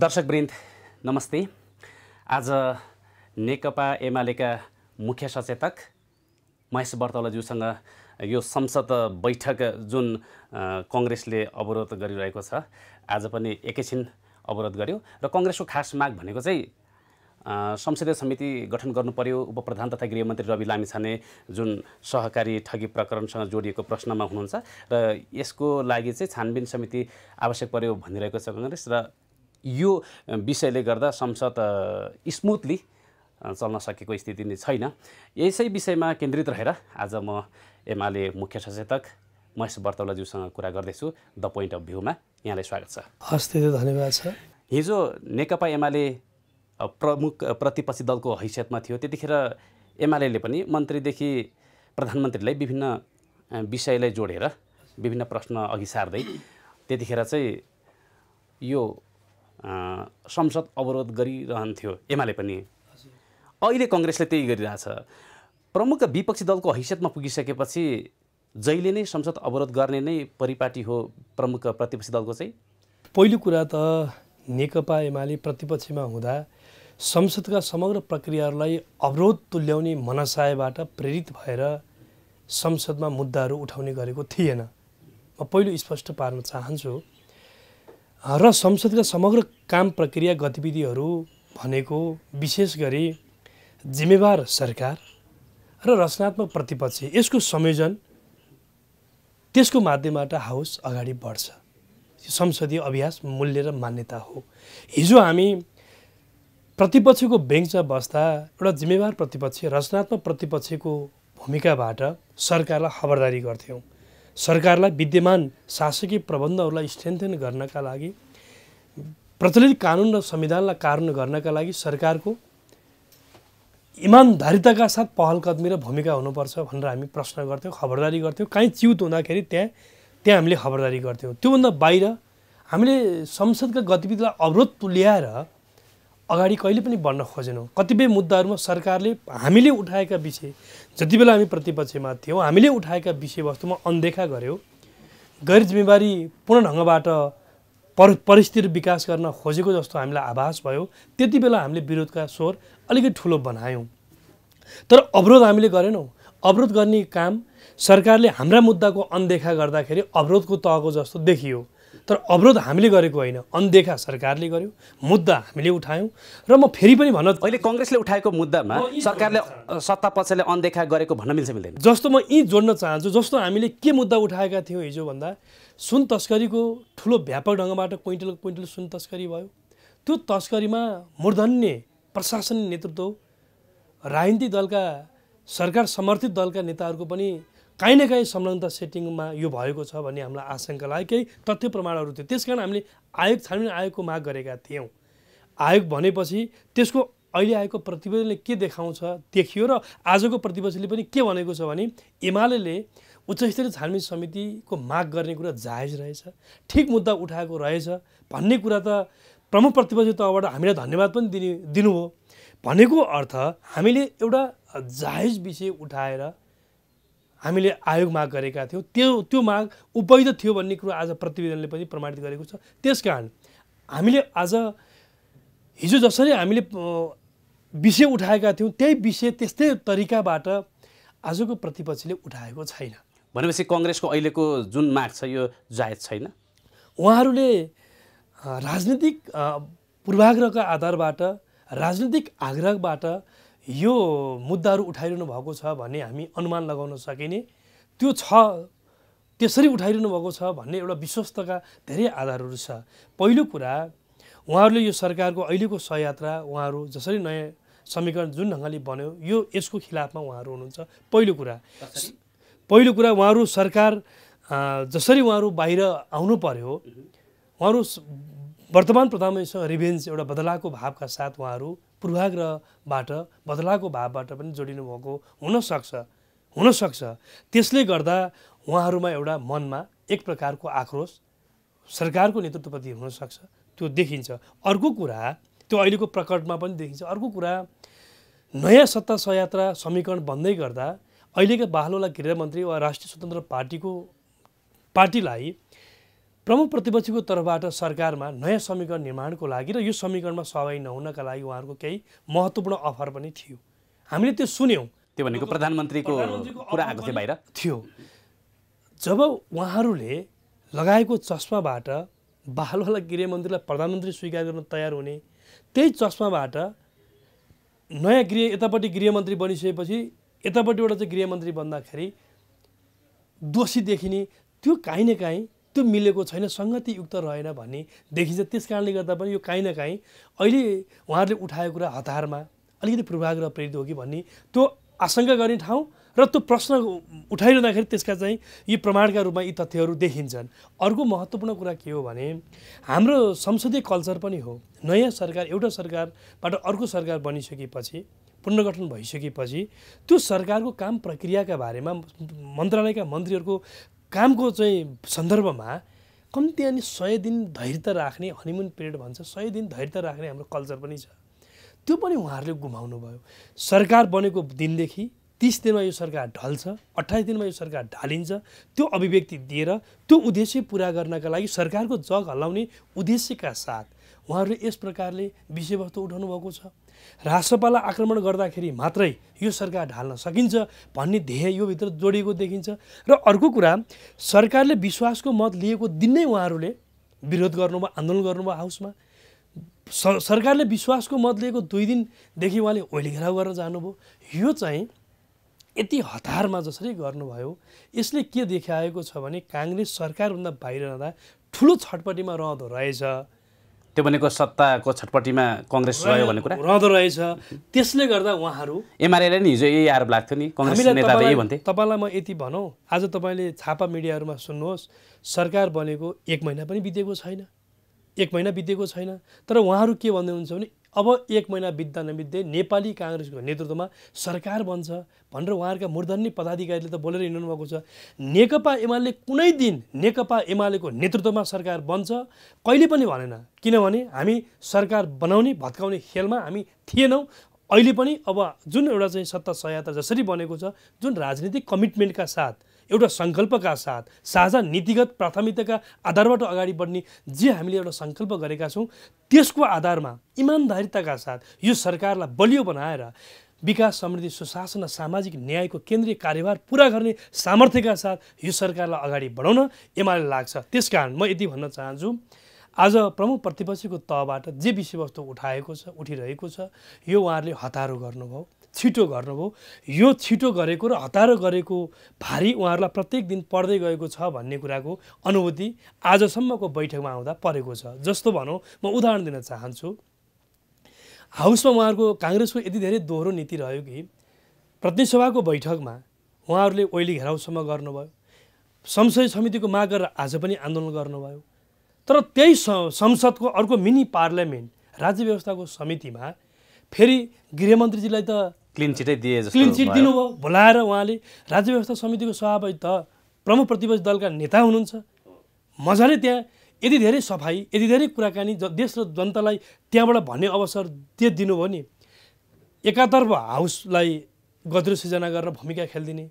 दर्शकवृन्द नमस्ते आज नेकपा एमालेका मुख्य सचेतक महेश वर्तौलाज्यूसँग यो संसद बैठक जुन कङ्ग्रेसले अवरोध गरिरहेको छ आज पनि एकैछिन अवरोध गर्यो र कङ्ग्रेसको खास माग भनेको चाहिँ संसदीय समिति गठन गर्नु पर्यो उपप्रधान तथा गृहमन्त्री रवि लामिछाने जुन सहकारी ठगी प्रकरणसँग जोडिएको प्रश्नमा हुनुहुन्छ र यसको लागि चाहिँ छानबिन समिति आवश्यक पर्यो भनिरहेको छ कङ्ग्रेस र यो विषयले गर्दा संसद स्मुथली चल्न सकेको स्थिति नै छैन यसै विषयमा केन्द्रित रहेर आज म एमाले मुख्य सचेतक महेश वर्तौलाज्यूसँग कुरा गर्दैछु द पोइन्ट अफ भ्यूमा यहाँलाई स्वागत छ हस् धन्यवाद छ हिजो नेकपा एमाले प्रमुख प्रतिपक्षी दलको हैसियतमा थियो त्यतिखेर एमाले पनि मन्त्रीदेखि प्रधानमन्त्रीलाई विभिन्न विषयलाई जोडेर विभिन्न प्रश्न अघि सार्दै त्यतिखेर चाहिँ यो संसद अवरोध गरिरहन्थ्यो एमाले पनि अहिले कङ्ग्रेसले त्यही गरिरहेछ प्रमुख विपक्षी दलको हैसियतमा पुगिसकेपछि जहिले नै संसद अवरोध गर्ने नै परिपाटी हो प्रमुख प्रतिपक्षी दलको चाहिँ पहिलो कुरा त नेकपा एमाले प्रतिपक्षमा हुँदा संसदका समग्र प्रक्रियाहरूलाई अवरोध तुल्याउने मनसायबाट प्रेरित भएर संसदमा मुद्दाहरू उठाउने गरेको थिएन म पहिलो स्पष्ट पार्न चाहन्छु र संसदका समग्र काम प्रक्रिया गतिविधिहरू भनेको विशेष गरी जिम्मेवार सरकार र रचनात्मक प्रतिपक्ष यसको संयोजन त्यसको माध्यमबाट हाउस अगाडि बढ्छ यो संसदीय अभ्यास मूल्य र मान्यता हो हिजो हामी प्रतिपक्षको बेन्चमा बस्दा एउटा जिम्मेवार प्रतिपक्ष रचनात्मक प्रतिपक्षको भूमिकाबाट सरकारलाई खबरदारी गर्थ्यौँ सरकारलाई विद्यमान शासकीय प्रबन्धहरूलाई स्ट्रेन्थेन गर्नका लागि प्रचलित कानुन र संविधानलाई कारण गर्नका लागि सरकारको इमान्दारिताका साथ पहलकदमी र भूमिका हुनुपर्छ भनेर हामी प्रश्न गर्थ्यौँ खबरदारी गर्थ्यौँ काहीँ च्युत हुँदाखेरि त्यहाँ त्यहाँ हामीले खबरदारी गर्थ्यौँ त्योभन्दा बाहिर हामीले संसदका गतिविधिलाई अवरोध तुल्याएर अगाडि कहिले पनि बढ्न खोजेनौँ कतिपय मुद्दाहरूमा सरकारले हामीले उठाएका विषय जति बेला हामी प्रतिपक्षमा थियौँ हामीले उठाएका विषयवस्तुमा अनदेखा गऱ्यौँ गैर जिम्मेवारी पूर्ण ढङ्गबाट पर परिस्थिति विकास गर्न खोजेको जस्तो हामीलाई आभास भयो त्यति बेला हामीले विरोधका स्वर अलिकति ठुलो बनायौँ तर अवरोध हामीले गरेनौँ अवरोध गर्ने काम सरकारले हाम्रा मुद्दाको अनदेखा गर्दाखेरि अवरोधको तहको जस्तो देखियो तर अवरोध हामीले गरेको होइन अनदेखा सरकारले गर्यो मुद्दा हामीले उठायौँ र म फेरि पनि भन्न अहिले कङ्ग्रेसले उठाएको मुद्दामा सरकारले सत्ता पक्षले अनदेखा गरेको भन्न मिल्छ मिल्दैन जस्तो म यहीँ जोड्न चाहन्छु जस्तो हामीले के मुद्दा उठाएका थियौँ हिजो भन्दा सुन तस्करीको ठुलो व्यापक ढङ्गबाट क्विन्टल क्विन्टल सुन तस्करी भयो त्यो तस्करीमा मूर्धन्य प्रशासन नेतृत्व राजनीतिक दलका सरकार समर्थित दलका नेताहरूको पनि काहीँ न काहीँ संलग्नता सेटिङमा यो भएको छ भन्ने हामीलाई आशंका लाग्यो केही तथ्य प्रमाणहरू थियो त्यस कारण हामीले आयोग छानबिन आयोगको माग गरेका थियौँ आयोग भनेपछि त्यसको अहिले आएको प्रतिवेदनले के देखाउँछ देखियो र आजको प्रतिवेदनले पनि के भनेको छ भने एमाले उच्च स्तरीय छानबिन समितिको माग गर्ने कुरा जायज रहेछ ठिक मुद्दा उठाएको रहेछ भन्ने कुरा त प्रमुख प्रतिपक्ष तहबाट हामीलाई धन्यवाद पनि दिने दिनुभयो भनेको अर्थ हामीले एउटा जायज विषय उठाएर हामीले आयोग माग गरेका थियौँ त्यो त्यो माग उपैध थियो भन्ने कुरो आज प्रतिवेदनले पनि प्रमाणित गरेको छ त्यस कारण हामीले आज हिजो जसरी हामीले विषय उठाएका थियौँ त्यही विषय त्यस्तै तरिकाबाट आजको प्रतिपक्षले उठाएको छैन भनेपछि कङ्ग्रेसको अहिलेको जुन माग छ यो जायज छैन उहाँहरूले राजनीतिक पूर्वाग्रहका आधारबाट राजनीतिक आग्रहबाट यो मुद्दाहरू उठाइरहनु भएको छ भन्ने हामी अनुमान लगाउन सकिने त्यो छ त्यसरी उठाइरहनु भएको छ भन्ने एउटा विश्वस्तका धेरै आधारहरू छ पहिलो कुरा उहाँहरूले यो सरकारको अहिलेको सहयात्रा उहाँहरू जसरी नयाँ समीकरण जुन ढङ्गले बन्यो यो यसको खिलाफमा उहाँहरू हुनुहुन्छ पहिलो कुरा पहिलो कुरा उहाँहरू सरकार जसरी उहाँहरू बाहिर आउनु पर्यो उहाँहरू वर्तमान प्रधानमन्त्रीसँग रिभेन्ज एउटा बदलाको भावका साथ उहाँहरू पूर्वाग्रहबाट बदलाको भावबाट पनि जोडिनु भएको हुनसक्छ हुनसक्छ त्यसले गर्दा उहाँहरूमा एउटा मनमा एक प्रकारको आक्रोश सरकारको नेतृत्वप्रति हुनसक्छ त्यो देखिन्छ अर्को कुरा त्यो अहिलेको प्रकटमा पनि देखिन्छ अर्को कुरा नयाँ सत्ता सयात्रा समीकरण बन्दै गर्दा अहिलेका बाह्लोलाई गृहमन्त्री वा राष्ट्रिय स्वतन्त्र पार्टीको पार्टीलाई प्रमुख प्रतिपक्षीको तर्फबाट सरकारमा नयाँ समीकरण निर्माणको लागि र यो समीकरणमा सहभागी नहुनका लागि उहाँहरूको केही महत्त्वपूर्ण अफर पनि थियो हामीले त्यो सुन्यौँ त्यो भनेको प्रधानमन्त्रीको कुरा आएको थियो बाहिर थियो जब उहाँहरूले लगाएको चस्माबाट बालवाला गृहमन्त्रीलाई प्रधानमन्त्री स्वीकार गर्न तयार हुने त्यही चस्माबाट नयाँ गृह यतापट्टि गृहमन्त्री बनिसकेपछि यतापट्टिबाट चाहिँ गृहमन्त्री बन्दाखेरि दोषी देखिने त्यो काहीँ न काहीँ त्यो मिलेको छैन सङ्गतियुक्त रहेन भन्ने देखिन्छ त्यस कारणले गर्दा पनि यो काहीँ न काहीँ अहिले उहाँहरूले उठाएको कुरा हतारमा अलिकति पूर्वाग्रह प्रेरित हो कि भन्ने त्यो आशङ्का गर्ने ठाउँ र त्यो प्रश्न उठाइरहँदाखेरि त्यसका चाहिँ यी प्रमाणका रूपमा यी तथ्यहरू देखिन्छन् अर्को महत्त्वपूर्ण कुरा के हो भने हाम्रो संसदीय कल्चर पनि हो नयाँ सरकार एउटा सरकारबाट अर्को सरकार बनिसकेपछि पुनर्गठन भइसकेपछि त्यो सरकारको काम प्रक्रियाका बारेमा मन्त्रालयका मन्त्रीहरूको कामको चाहिँ सन्दर्भमा कम्ती अनि सय दिन धैर्य राख्ने हनिमुन पिरियड भन्छ सय दिन धैर्य राख्ने हाम्रो कल्चर पनि छ त्यो पनि उहाँहरूले गुमाउनु भयो सरकार बनेको दिनदेखि तिस दिनमा यो सरकार ढल्छ अठाइस दिनमा यो सरकार ढालिन्छ त्यो अभिव्यक्ति दिएर त्यो उद्देश्य पुरा गर्नका लागि सरकारको जग हल्लाउने उद्देश्यका साथ उहाँहरूले यस प्रकारले विषयवस्तु उठाउनु भएको छ राष्ट्रपालाई आक्रमण गर्दाखेरि मात्रै यो सरकार ढाल्न सकिन्छ भन्ने ध्येय योभित्र जोडिएको देखिन्छ र अर्को कुरा सरकारले विश्वासको मत लिएको दिन नै उहाँहरूले विरोध गर्नुभयो आन्दोलन गर्नुभयो हाउसमा सरकारले विश्वासको मत लिएको दुई दिनदेखि उहाँले ओइली घेराउ गरेर जानुभयो यो चाहिँ यति हतारमा जसरी गर्नुभयो यसले के देखाएको छ भने काङ्ग्रेस सरकारभन्दा बाहिर रहँदा ठुलो छटपट्टिमा रहँदो रहेछ त्यो भनेको सत्ताको छटपट्टिमा कङ्ग्रेस रह्यो भन्ने कुरा रहँदो रहेछ त्यसले गर्दा उहाँहरू एमआरएले नि हिजो यही आरोप लाग्थ्यो नि कङ्ग्रेस नेताले यही भन्थे तपाईँलाई म यति भनौँ आज तपाईँले छापा मिडियाहरूमा सुन्नुहोस् सरकार बनेको एक महिना पनि बितेको छैन एक महिना बितेको छैन तर उहाँहरू के भन्दै हुन्छ भने अब एक महिना बित्दा नबित्दै नेपाली काङ्ग्रेसको नेतृत्वमा सरकार बन्छ भनेर उहाँहरूका मूर्धन्य पदाधिकारीले त बोलेर हिँड्नु भएको छ नेकपा एमाले कुनै दिन नेकपा एमालेको नेतृत्वमा सरकार बन्छ कहिले पनि भनेन किनभने हामी सरकार बनाउने भत्काउने खेलमा हामी थिएनौँ अहिले पनि अब जुन एउटा चाहिँ सत्ता सहायता जसरी बनेको छ जुन राजनीतिक कमिटमेन्टका साथ एउटा सङ्कल्पका साथ साझा नीतिगत प्राथमिकताका आधारबाट अगाडि बढ्ने जे हामीले एउटा सङ्कल्प गरेका छौँ त्यसको आधारमा इमान्दारिताका साथ यो सरकारलाई बलियो बनाएर विकास समृद्धि सुशासन र सामाजिक न्यायको केन्द्रीय कार्यभार पुरा गर्ने सामर्थ्यका साथ यो सरकारलाई अगाडि बढाउन एमाले लाग्छ त्यस कारण म यति भन्न चाहन्छु आज प्रमुख प्रतिपक्षीको तहबाट जे विषयवस्तु उठाएको छ उठिरहेको छ यो उहाँहरूले हतारो गर्नुभयो छिटो गर्नुभयो यो छिटो गरेको र हतारो गरेको भारी उहाँहरूलाई प्रत्येक दिन पर्दै गएको छ भन्ने कुराको अनुभूति आजसम्मको बैठकमा आउँदा परेको छ जस्तो भनौँ म उदाहरण दिन चाहन्छु हाउसमा उहाँहरूको काङ्ग्रेसको यति धेरै दोहोरो नीति रह्यो कि प्रतिनिधिसभाको बैठकमा उहाँहरूले ओइली घेराउसम्म गर्नुभयो संसदीय समितिको माग गरेर आज पनि आन्दोलन गर्नुभयो तर त्यही संसदको अर्को मिनी पार्लियामेन्ट राज्य व्यवस्थाको समितिमा फेरि गृहमन्त्रीजीलाई त क्लिन चिटै दिए क्लिन चिट दिनुभयो बोलाएर उहाँले राज्य व्यवस्था समितिको सभापति त प्रमुख प्रतिपक्ष दलका नेता हुनुहुन्छ मजाले त्यहाँ यति धेरै सफाई यति धेरै कुराकानी ज देश र जनतालाई त्यहाँबाट भन्ने अवसर त्यो दिनुभयो नि एकातर्फ हाउसलाई गद्रो सिर्जना गरेर भूमिका खेलिदिने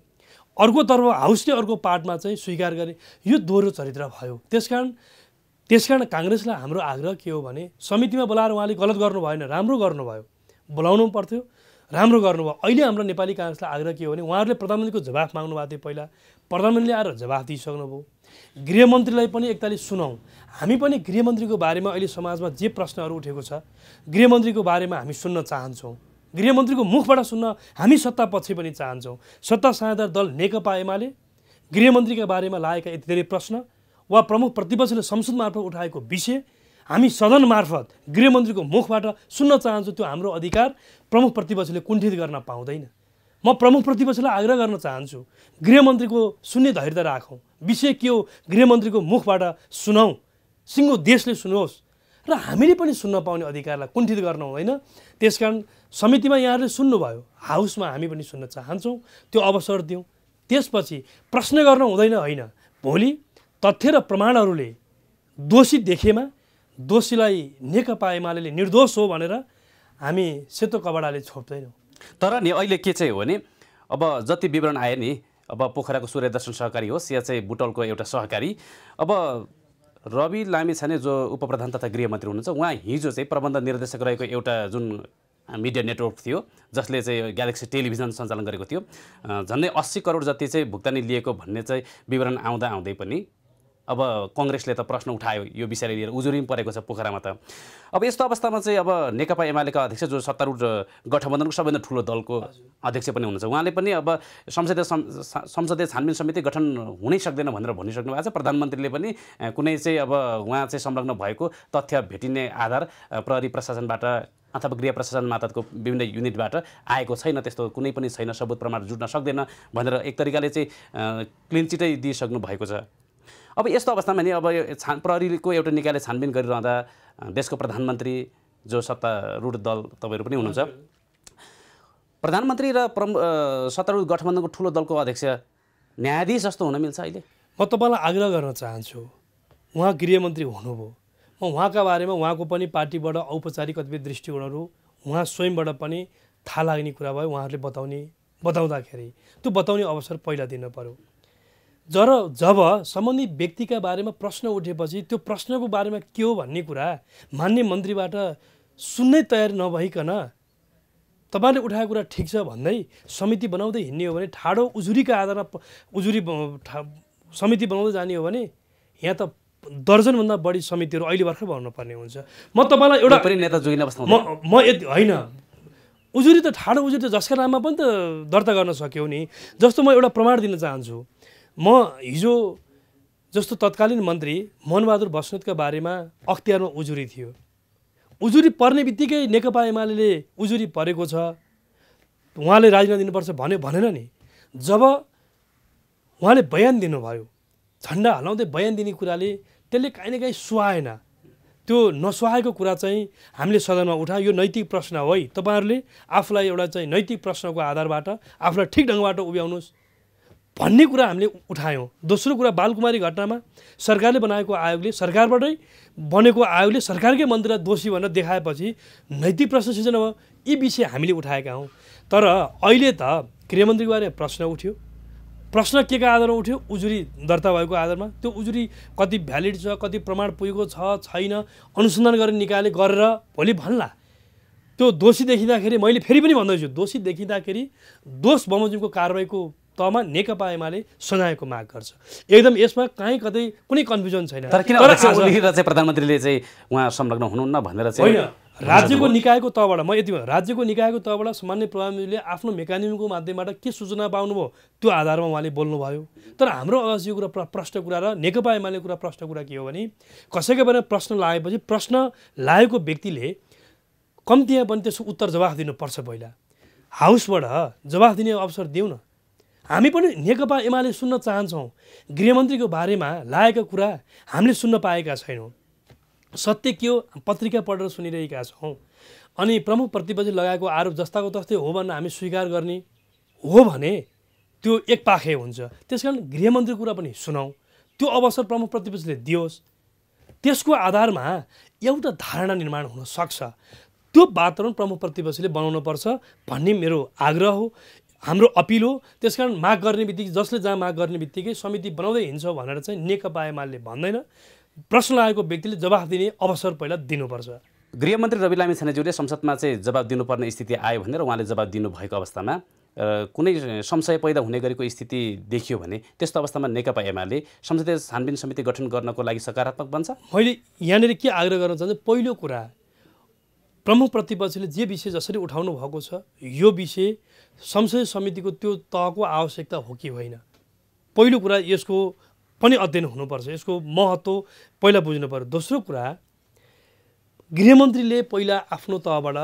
अर्कोतर्फ हाउसले अर्को पार्टमा चाहिँ स्वीकार गरे यो दोहोरो चरित्र भयो त्यसकारण त्यसकारण काङ्ग्रेसलाई हाम्रो आग्रह के हो भने समितिमा बोलाएर उहाँले गलत गर्नु भएन राम्रो गर्नुभयो बोलाउनु पर्थ्यो राम्रो गर्नुभयो अहिले हाम्रो नेपाली काङ्ग्रेसलाई आग्रह के हो भने उहाँहरूले प्रधानमन्त्रीको जवाफ माग्नु भएको थियो पहिला प्रधानमन्त्रीले आएर जवाफ दिइसक्नुभयो गृहमन्त्रीलाई पनि एकतालिस सुनाउँ हामी पनि गृहमन्त्रीको बारेमा अहिले समाजमा जे प्रश्नहरू उठेको छ गृहमन्त्रीको बारेमा हामी सुन्न चाहन्छौँ गृहमन्त्रीको मुखबाट सुन्न हामी सत्ता पछि पनि चाहन्छौँ सत्ता साझेदार दल नेकपा एमाले गृहमन्त्रीका बारेमा लागेका यति धेरै प्रश्न वा प्रमुख प्रतिपक्षले संसद मार्फत उठाएको विषय हामी सदन मार्फत गृहमन्त्रीको मुखबाट सुन्न चाहन्छौँ त्यो हाम्रो अधिकार प्रमुख प्रतिपक्षले कुण्ठित गर्न पाउँदैन म प्रमुख प्रतिपक्षलाई आग्रह गर्न चाहन्छु गृहमन्त्रीको सुन्ने धैर्य राखौँ विषय के हो गृहमन्त्रीको मुखबाट सुनौँ सिङ्गो देशले सुनोस् र हामीले पनि सुन्न पाउने अधिकारलाई कुण्ठित गर्न हुँदैन त्यस कारण समितिमा यहाँहरूले सुन्नुभयो हाउसमा हामी पनि सुन्न चाहन्छौँ त्यो अवसर दिउँ त्यसपछि प्रश्न गर्न हुँदैन होइन भोलि तथ्य र प्रमाणहरूले दोषी देखेमा दोषीलाई नेकपा एमाले निर्दोष हो भनेर हामी सेतो कपडाले छोप्दैनौँ तर नि अहिले के चाहिँ हो भने अब जति विवरण आयो नि अब पोखराको सूर्यदर्शन सहकारी होस् या चाहिँ बुटलको एउटा सहकारी अब रवि लामिछाने जो उपप्रधान तथा गृहमन्त्री हुनुहुन्छ उहाँ हिजो चाहिँ प्रबन्ध निर्देशक रहेको एउटा जुन मिडिया नेटवर्क थियो जसले चाहिँ ग्यालेक्सी टेलिभिजन सञ्चालन गरेको थियो झन्डै अस्सी करोड जति चाहिँ भुक्तानी लिएको भन्ने चाहिँ विवरण आउँदा आउँदै पनि अब कङ्ग्रेसले त प्रश्न उठायो यो विषयले लिएर उजुरी पनि परेको छ पोखरामा त अब यस्तो अवस्थामा चाहिँ अब नेकपा एमालेका अध्यक्ष जो सत्तारूढ गठबन्धनको सबैभन्दा ठुलो दलको अध्यक्ष पनि हुनुहुन्छ उहाँले पनि अब संसदीय संसदीय छानबिन समिति गठन हुनै सक्दैन भनेर भनिसक्नु भएको छ प्रधानमन्त्रीले पनि कुनै चाहिँ अब उहाँ चाहिँ संलग्न भएको तथ्य भेटिने आधार प्रहरी प्रशासनबाट अथवा गृह प्रशासन मातहतको विभिन्न युनिटबाट आएको छैन त्यस्तो कुनै पनि छैन सबुत प्रमाण जुट्न सक्दैन भनेर एक तरिकाले चाहिँ क्लिन चिटै दिइसक्नु भएको छ अब यस्तो अवस्थामा नि अब यो छान प्रहरीको एउटा निकायले छानबिन गरिरहँदा देशको प्रधानमन्त्री जो सत्तारूढ दल तपाईँहरू पनि हुनुहुन्छ प्रधानमन्त्री र प्रम सत्तारूढ गठबन्धनको ठुलो दलको अध्यक्ष न्यायाधीश जस्तो हुन मिल्छ अहिले म तपाईँलाई आग्रह गर्न चाहन्छु उहाँ गृहमन्त्री हुनुभयो म उहाँका बारेमा उहाँको पनि पार्टीबाट औपचारिक कतिपय दृष्टिकोणहरू उहाँ स्वयंबाट पनि थाहा लाग्ने कुरा भयो उहाँहरूले बताउने बताउँदाखेरि त्यो बताउने अवसर पहिला दिनु पऱ्यो जर जब सम्बन्धित व्यक्तिका बारेमा प्रश्न उठेपछि त्यो प्रश्नको बारेमा के हो भन्ने कुरा मान्य मन्त्रीबाट सुन्नै तयार नभइकन तपाईँले उठाएको कुरा ठिक छ भन्दै समिति बनाउँदै हिँड्ने हो भने ठाडो उजुरीका आधारमा उजुरी समिति बनाउँदै जाने हो भने यहाँ त दर्जनभन्दा बढी समितिहरू अहिले भर्खर पर्ने हुन्छ म तपाईँलाई एउटा पनि नेता जोगिन म म यति होइन उजुरी त ठाडो उजुरी त जसका नाममा पनि त दर्ता गर्न सक्यो नि जस्तो म एउटा प्रमाण दिन चाहन्छु म हिजो जस्तो तत्कालीन मन्त्री मोहनबहादुर बस्नेतका बारेमा अख्तियारमा उजुरी थियो उजुरी पर्ने बित्तिकै नेकपा एमाले उजुरी परेको छ उहाँले राजीनामा दिनुपर्छ भने भनेन नि जब उहाँले बयान दिनुभयो झन्डा हलाउँदै बयान दिने कुराले त्यसले काहीँ न काहीँ सुहाएन त्यो नसुहाएको कुरा चाहिँ हामीले सदनमा उठायो यो नैतिक प्रश्न हो है तपाईँहरूले आफूलाई एउटा चाहिँ नैतिक प्रश्नको आधारबाट आफूलाई ठिक ढङ्गबाट उभ्याउनुहोस् भन्ने कुरा हामीले उठायौँ दोस्रो कुरा बालकुमारी घटनामा सरकारले बनाएको आयोगले सरकारबाटै बनेको आयोगले सरकारकै मन्त्रीलाई दोषी भनेर देखाएपछि नैतिक प्रश्न सिर्जना भयो यी विषय हामीले उठाएका हौँ तर अहिले त गृहमन्त्रीको बारे प्रश्न उठ्यो प्रश्न के का आधारमा उठ्यो उजुरी दर्ता भएको आधारमा त्यो उजुरी कति भ्यालिड छ कति प्रमाण पुगेको छ छैन अनुसन्धान गरेर निकाले गरेर भोलि भन्ला त्यो दोषी देखिँदाखेरि मैले फेरि पनि भन्दैछु दोषी देखिँदाखेरि दोष बमोजिमको कारवाहीको तहमा नेकपा एमाले सजायको माग गर्छ एकदम यसमा काहीँ कतै कुनै कन्फ्युजन छैन तर किन चाहिँ प्रधानमन्त्रीले चाहिँ उहाँ संलग्न हुनुहुन्न भनेर चाहिँ होइन राज्यको निकायको तहबाट म यति राज्यको निकायको तहबाट सामान्य प्रधानमन्त्रीले आफ्नो मेकानिजमको माध्यमबाट के सूचना पाउनुभयो त्यो आधारमा उहाँले बोल्नुभयो तर हाम्रो अवश्य कुरा प्रश्न कुरा र नेकपा एमाले कुरा प्रश्न कुरा के हो भने कसैको बारेमा प्रश्न लागेपछि प्रश्न लागेको व्यक्तिले कम्तीमा पनि त्यसको उत्तर जवाफ दिनुपर्छ पहिला हाउसबाट जवाफ दिने अवसर दिउँ हामी पनि नेकपा एमाले सुन्न चाहन्छौँ गृहमन्त्रीको बारेमा लागेको कुरा हामीले सुन्न पाएका छैनौँ सत्य के हो पत्रिका पढेर सुनिरहेका छौँ अनि प्रमुख प्रतिपक्षी लगाएको आरोप जस्ताको तस्तै हो भनेर हामी स्वीकार गर्ने हो भने त्यो एक पाखे हुन्छ त्यस कारण गृहमन्त्रीको कुरा पनि सुनौँ त्यो अवसर प्रमुख प्रतिपक्षले दियोस् त्यसको आधारमा एउटा धारणा निर्माण हुनसक्छ त्यो वातावरण प्रमुख प्रतिपक्षले बनाउनुपर्छ भन्ने मेरो आग्रह हो हाम्रो अपिल हो त्यस कारण माग गर्ने बित्तिकै जसले जहाँ माग गर्ने बित्तिकै समिति बनाउँदै हिँड्छ भनेर चाहिँ नेकपा एमाले भन्दैन प्रश्न लागेको व्यक्तिले जवाफ दिने अवसर पहिला दिनुपर्छ गृहमन्त्री रवि लामी छानेज्यूले संसदमा चाहिँ जवाब दिनुपर्ने स्थिति आयो भनेर उहाँले जवाब दिनुभएको अवस्थामा कुनै संशय पैदा हुने गरेको स्थिति देखियो भने त्यस्तो अवस्थामा नेकपा एमाले संसदीय छानबिन समिति गठन गर्नको लागि सकारात्मक बन्छ मैले यहाँनिर के आग्रह गर्न चाहन्छु पहिलो कुरा प्रमुख प्रतिपक्षले जे विषय जसरी उठाउनु भएको छ यो विषय संसदीय समितिको त्यो तहको आवश्यकता हो कि होइन पहिलो कुरा यसको पनि अध्ययन हुनुपर्छ यसको महत्त्व पहिला बुझ्नु पऱ्यो दोस्रो कुरा गृहमन्त्रीले पहिला आफ्नो तहबाट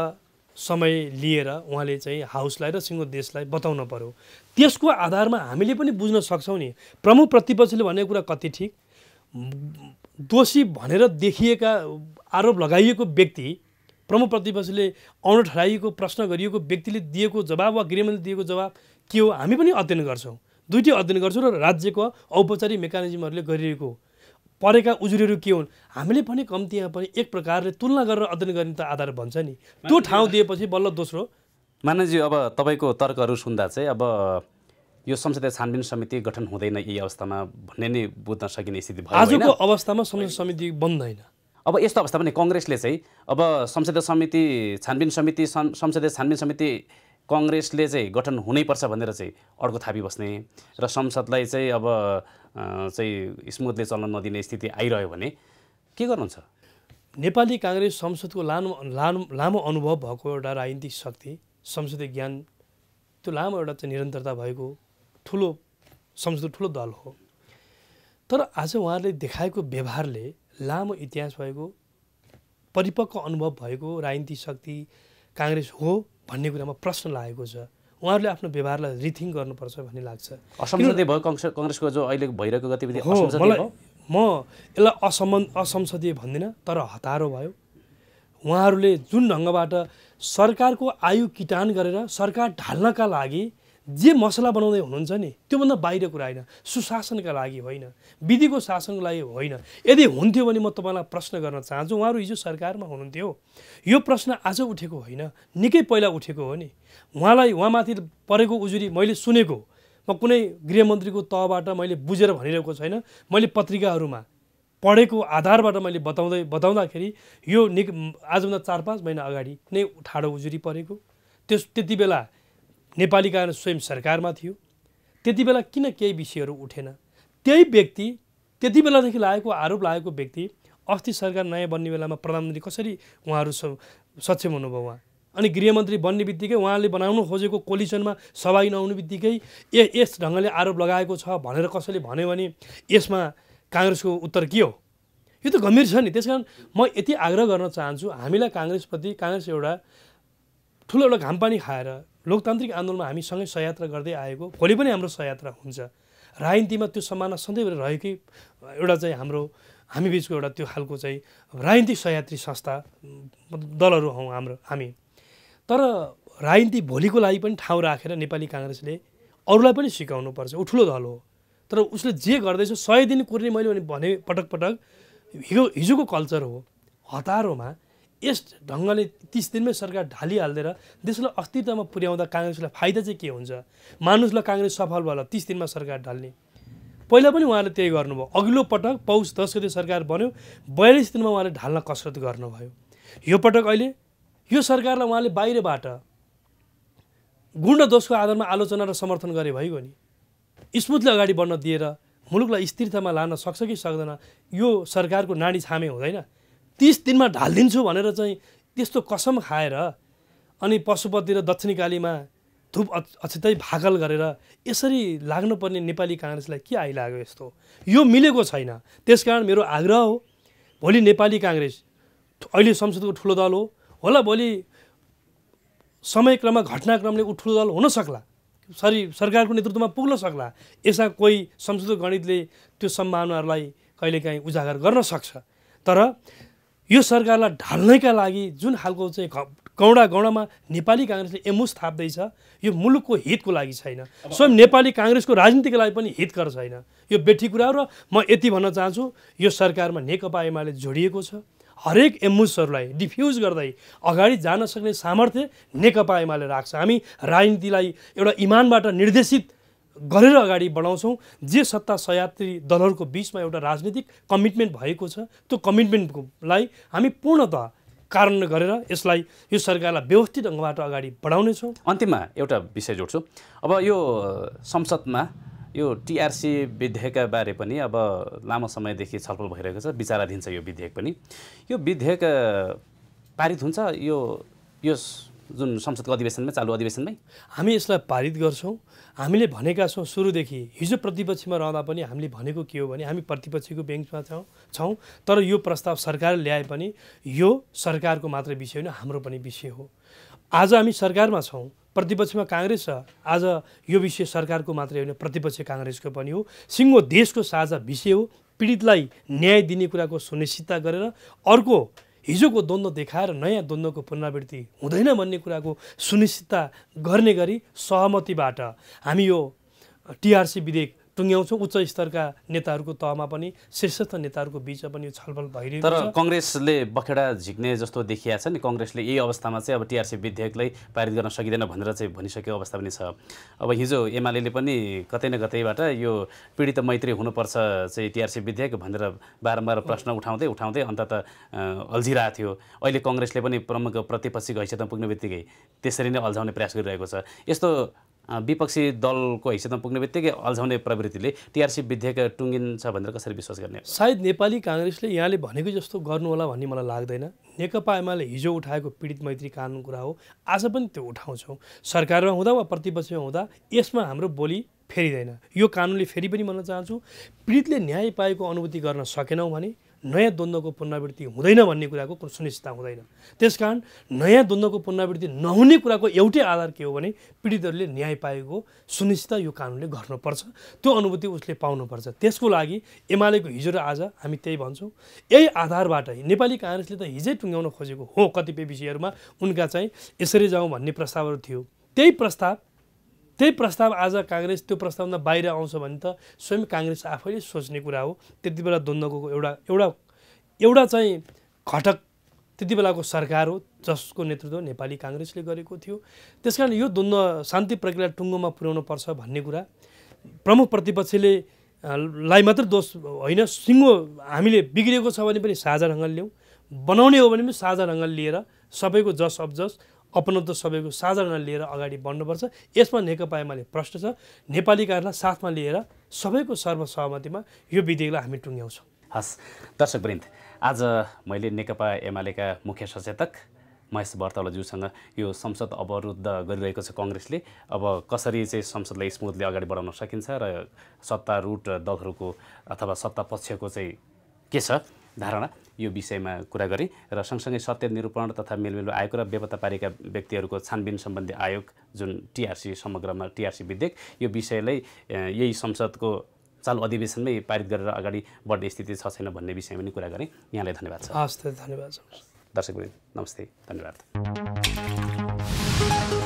समय लिएर उहाँले चाहिँ हाउसलाई र सिङ्गो देशलाई बताउन पऱ्यो त्यसको आधारमा हामीले पनि बुझ्न सक्छौँ नि प्रमुख प्रतिपक्षले भनेको कुरा कति ठिक दोषी भनेर देखिएका आरोप लगाइएको व्यक्ति प्रमुख प्रतिपक्षले आउन ठहराइएको प्रश्न गरिएको व्यक्तिले दिएको जवाब वा गृहमन्त्रीले दिएको जवाब के हो हामी पनि अध्ययन गर्छौँ दुइटै अध्ययन गर्छौँ र राज्यको औपचारिक मेकानिजमहरूले गरिएको परेका उजुरीहरू के हुन् हामीले पनि कम्ती यहाँ पनि एक प्रकारले तुलना गरेर अध्ययन गर्ने त आधार भन्छ नि त्यो ठाउँ दिएपछि बल्ल दोस्रो मानवजी अब तपाईँको तर्कहरू सुन्दा चाहिँ अब यो संसदीय छानबिन समिति गठन हुँदैन यी अवस्थामा भन्ने नै बुझ्न सकिने स्थिति भयो आजको अवस्थामा संसदीय समिति बन्दैन अब यस्तो अवस्था पनि कङ्ग्रेसले चाहिँ अब संसदीय समिति छानबिन समिति संसदीय छानबिन समिति कङ्ग्रेसले चाहिँ गठन हुनैपर्छ भनेर चाहिँ अर्को थापी बस्ने र संसदलाई चाहिँ अब चाहिँ स्मुथली चल्न नदिने स्थिति आइरह्यो भने के गर्नुहुन्छ नेपाली काङ्ग्रेस संसदको लामो लामो लामो अनुभव भएको एउटा राजनीतिक शक्ति संसदीय ज्ञान त्यो लामो एउटा चाहिँ निरन्तरता भएको ठुलो संसद ठुलो दल हो तर आज उहाँले देखाएको व्यवहारले लामो इतिहास भएको परिपक्व अनुभव भएको राजनीतिक शक्ति काङ्ग्रेस हो भन्ने कुरामा प्रश्न लागेको छ उहाँहरूले आफ्नो व्यवहारलाई रिथिङ गर्नुपर्छ भन्ने लाग्छ भयो कङ्ग्रेसको जो अहिले भइरहेको गतिविधि हो म यसलाई असम असंसदीय भन्दिनँ तर हतारो भयो उहाँहरूले जुन ढङ्गबाट सरकारको आयु किटान गरेर सरकार ढाल्नका लागि जे मसला बनाउँदै हुनुहुन्छ नि त्योभन्दा बाहिर कुरा होइन सुशासनका लागि होइन विधिको शासनको लागि होइन यदि हुन्थ्यो भने म तपाईँलाई प्रश्न गर्न चाहन्छु उहाँहरू हिजो सरकारमा हुनुहुन्थ्यो यो प्रश्न आज उठेको होइन निकै पहिला उठेको हो नि उहाँलाई उहाँमाथि परेको उजुरी मैले सुनेको म कुनै गृहमन्त्रीको तहबाट मैले बुझेर भनिरहेको छैन मैले पत्रिकाहरूमा पढेको आधारबाट मैले बताउँदै बताउँदाखेरि यो नि आजभन्दा चार पाँच महिना अगाडि नै ठाडो उजुरी परेको त्यस त्यति बेला नेपाली काङ्ग्रेस स्वयं सरकारमा थियो त्यति बेला किन केही विषयहरू उठेन त्यही व्यक्ति त्यति बेलादेखि लागेको आरोप लागेको व्यक्ति अस्ति सरकार नयाँ बन्ने बेलामा प्रधानमन्त्री कसरी उहाँहरू सक्षम हुनुभयो उहाँ अनि गृहमन्त्री बन्ने बित्तिकै उहाँले बनाउन खोजेको कोलिसनमा सहभागी नहुने बित्तिकै ए यस ढङ्गले आरोप लगाएको छ भनेर कसैले भन्यो भने यसमा काङ्ग्रेसको उत्तर के हो यो त गम्भीर छ नि त्यस म यति आग्रह गर्न चाहन्छु हामीलाई काङ्ग्रेसप्रति काङ्ग्रेस एउटा ठुलो एउटा घामपानी खाएर लोकतान्त्रिक आन्दोलनमा हामी सँगै सहयात्रा गर्दै आएको भोलि पनि हाम्रो सहयात्रा हुन्छ राजनीतिमा त्यो सम्मान सधैँभरि रहेकै एउटा चाहिँ हाम्रो हामी बिचको एउटा त्यो खालको चाहिँ राजनीतिक सहयात्री संस्था दलहरू हौँ हाम्रो हामी तर राजनीति भोलिको लागि पनि ठाउँ राखेर नेपाली काङ्ग्रेसले अरूलाई पनि सिकाउनु पर्छ ऊ ठुलो दल हो तर उसले जे गर्दैछ सय दिन कुर्ने मैले भने पटक पटक हिजो हिजोको कल्चर हो हतारोमा यस ढङ्गले तिस दिनमै सरकार ढालिहालिदिएर देशलाई अस्थिरतामा पुर्याउँदा काङ्ग्रेसलाई फाइदा चाहिँ के हुन्छ मानुसलाई काङ्ग्रेस सफल भयो तिस दिनमा सरकार ढाल्ने पहिला पनि उहाँले त्यही गर्नुभयो अघिल्लो पटक पौष दस गते सरकार बन्यो बयालिस दिनमा उहाँले ढाल्न कसरत गर्नुभयो यो पटक अहिले यो सरकारलाई उहाँले बाहिरबाट गुण दोषको आधारमा आलोचना र समर्थन गरे भइगयो नि स्मुथली अगाडि बढ्न दिएर मुलुकलाई स्थिरतामा लान सक्छ कि सक्दैन यो सरकारको नानी छामे हुँदैन तिस दिनमा ढालिदिन्छु भनेर चाहिँ त्यस्तो कसम खाएर अनि पशुपति र दक्षिणी कालीमा धुप अक्षतै भागल गरेर यसरी लाग्नुपर्ने नेपाली काङ्ग्रेसलाई के आइलाग्यो यस्तो यो मिलेको छैन त्यसकारण मेरो आग्रह हो भोलि नेपाली काङ्ग्रेस अहिले संसदको ठुलो दल हो होला भोलि समयक्रममा घटनाक्रमले ऊ ठुलो दल हुन सक्ला सरी सरकारको नेतृत्वमा पुग्न सक्ला यसमा कोही संसदको गणितले त्यो सम्भावनाहरूलाई कहिलेकाहीँ उजागर गर्न सक्छ तर यो सरकारलाई ढाल्नैका लागि जुन खालको चाहिँ गौडा गौडामा नेपाली काङ्ग्रेसले एमुस थाप्दैछ यो मुलुकको हितको लागि छैन स्वयं नेपाली काङ्ग्रेसको राजनीतिको लागि पनि हितकर छैन यो बेठी कुरा हो र म यति भन्न चाहन्छु यो सरकारमा नेकपा एमाले जोडिएको छ हरेक एमुसहरूलाई डिफ्युज गर्दै अगाडि जान सक्ने सामर्थ्य नेकपा एमाले राख्छ हामी राजनीतिलाई एउटा इमानबाट निर्देशित गरेर अगाडि बढाउँछौँ जे सत्ता सयात्री दलहरूको बिचमा एउटा राजनीतिक कमिटमेन्ट भएको छ त्यो कमिटमेन्टलाई हामी पूर्णतः कारण गरेर यसलाई यो सरकारलाई व्यवस्थित ढङ्गबाट अगाडि बढाउनेछौँ अन्तिममा एउटा विषय जोड्छु अब यो संसदमा यो टिआरसी विधेयकका बारे पनि अब लामो समयदेखि छलफल भइरहेको छ विचाराधीन छ यो विधेयक पनि यो विधेयक पारित हुन्छ यो यस जुन संसदको अधिवेशनमै चालु अधिवेशनमै हामी यसलाई पारित गर्छौँ हामीले भनेका छौँ सुरुदेखि हिजो प्रतिपक्षमा रहँदा पनि हामीले भनेको के हो भने हामी प्रतिपक्षको ब्याङ्कमा छौँ छौँ तर यो प्रस्ताव सरकारले ल्याए पनि यो सरकारको मात्र विषय होइन हाम्रो पनि विषय हो आज हामी सरकारमा छौँ प्रतिपक्षमा काङ्ग्रेस छ आज यो विषय सरकारको मात्रै होइन प्रतिपक्ष काङ्ग्रेसको पनि हो सिङ्गो देशको साझा विषय हो पीडितलाई न्याय दिने कुराको सुनिश्चितता गरेर अर्को हिजोको द्वन्द्व देखाएर नयाँ द्वन्द्वको पुनरावृत्ति हुँदैन भन्ने कुराको सुनिश्चितता गर्ने गरी सहमतिबाट हामी यो टिआरसी विधेयक टुङ्ग्याउँछौँ उच्च स्तरका नेताहरूको तहमा पनि शीर्षस्थ नेताहरूको बिचमा पनि यो छलफल भइरहेको तर कङ्ग्रेसले बखेडा झिक्ने जस्तो देखिया छ नि कङ्ग्रेसले यही अवस्थामा चाहिँ अब टिआरसी विधेयकलाई पारित गर्न सकिँदैन भनेर चाहिँ भनिसकेको अवस्था पनि छ अब हिजो एमाले पनि कतै न कतैबाट यो पीडित मैत्री हुनुपर्छ चाहिँ टिआरसी विधेयक भनेर बारम्बार प्रश्न उठाउँदै उठाउँदै त अल्झिरहेको थियो अहिले कङ्ग्रेसले पनि प्रमुख प्रतिपक्षीको हैसियतमा पुग्ने बित्तिकै त्यसरी नै अल्झाउने प्रयास गरिरहेको छ यस्तो विपक्षी दलको हैसियतमा पुग्ने बित्तिकै अल्झाउने प्रवृत्तिले टिआरसी विधेयक टुङ्गिन्छ भनेर कसरी विश्वास गर्ने सायद नेपाली काङ्ग्रेसले यहाँले भनेको जस्तो गर्नु होला भन्ने मलाई लाग्दैन नेकपा एमाले हिजो उठाएको पीडित मैत्री कानुन कुरा हो आज पनि त्यो उठाउँछौँ सरकारमा हुँदा वा प्रतिपक्षमा हुँदा यसमा हाम्रो बोली फेरिँदैन यो कानुनले फेरि पनि भन्न चाहन्छु पीडितले न्याय पाएको अनुभूति गर्न सकेनौँ भने नयाँ द्वन्द्वको पुनरावृत्ति हुँदैन भन्ने कुराको सुनिश्चितता हुँदैन त्यस कारण नयाँ द्वन्द्वको पुनरावृत्ति नहुने कुराको एउटै आधार के हो भने पीडितहरूले न्याय पाएको सुनिश्चितता यो कानुनले गर्नुपर्छ त्यो अनुभूति उसले पाउनुपर्छ त्यसको लागि एमालेको हिजो र आज हामी त्यही भन्छौँ यही आधारबाट नेपाली काङ्ग्रेसले त हिजै टुङ्ग्याउन खोजेको हो कतिपय विषयहरूमा उनका चाहिँ यसरी जाउँ भन्ने प्रस्तावहरू थियो त्यही प्रस्ताव त्यही प्रस्ताव आज काङ्ग्रेस त्यो प्रस्तावमा बाहिर आउँछ भने त स्वयं काङ्ग्रेस आफैले सोच्ने कुरा हो त्यति बेला द्वन्द्वको एउटा एउटा एउटा चाहिँ घटक त्यति बेलाको सरकार हो जसको नेतृत्व नेपाली काङ्ग्रेसले गरेको थियो त्यस कारण यो द्वन्द्व शान्ति प्रक्रिया टुङ्गोमा पुर्याउनु पर्छ भन्ने कुरा प्रमुख प्रतिपक्षले लाई मात्र दोष होइन सिङ्गो हामीले बिग्रिएको छ भने पनि साझा ढङ्गले ल्याउँ बनाउने हो भने पनि साझा ढङ्गले लिएर सबैको जस जस अपनत्व सबैको साझा लिएर अगाडि बढ्नुपर्छ यसमा नेकपा एमाले प्रश्न छ नेपाली कारणलाई साथमा लिएर सबैको सर्वसहमतिमा यो विधेयकलाई हामी टुङ्ग्याउँछौँ हस् दर्शक वृन्द आज मैले नेकपा एमालेका मुख्य सचेतक महेश वर्तलज्यूसँग यो संसद अवरुद्ध गरिरहेको छ कङ्ग्रेसले अब कसरी चाहिँ संसदलाई स्मुथली अगाडि बढाउन सकिन्छ र सत्तारूढ दलहरूको अथवा सत्ता पक्षको चाहिँ के छ धारणा यो विषयमा कुरा गरेँ र सँगसँगै सत्य निरूपण तथा मेलमेलो आयोग र बेपत्ता पारेका व्यक्तिहरूको छानबिन सम्बन्धी आयोग जुन टिआरसी समग्रमा टिआरसी विधेयक यो विषयलाई यही संसदको चालु अधिवेशनमै पारित गरेर अगाडि बढ्ने स्थिति छ छैन भन्ने विषयमा पनि कुरा गरेँ यहाँलाई धन्यवाद छ हस् धन्यवाद दर्शक नमस्ते धन्यवाद